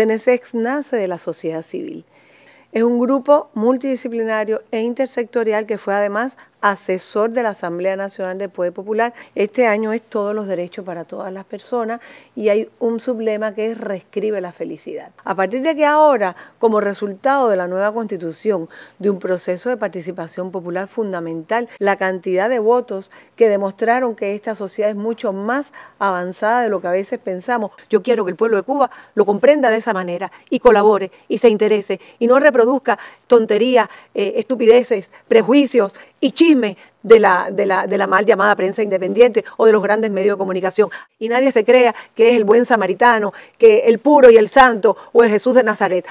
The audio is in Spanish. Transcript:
CNSEX nace de la sociedad civil. Es un grupo multidisciplinario e intersectorial que fue además asesor de la Asamblea Nacional del Poder Popular. Este año es todos los derechos para todas las personas y hay un sublema que es reescribe la felicidad. A partir de que ahora, como resultado de la nueva constitución, de un proceso de participación popular fundamental, la cantidad de votos que demostraron que esta sociedad es mucho más avanzada de lo que a veces pensamos, yo quiero que el pueblo de Cuba lo comprenda de esa manera y colabore y se interese y no reproduzca tonterías, eh, estupideces, prejuicios y chisme de la, de, la, de la mal llamada prensa independiente o de los grandes medios de comunicación. Y nadie se crea que es el buen samaritano, que el puro y el santo o el Jesús de Nazaret.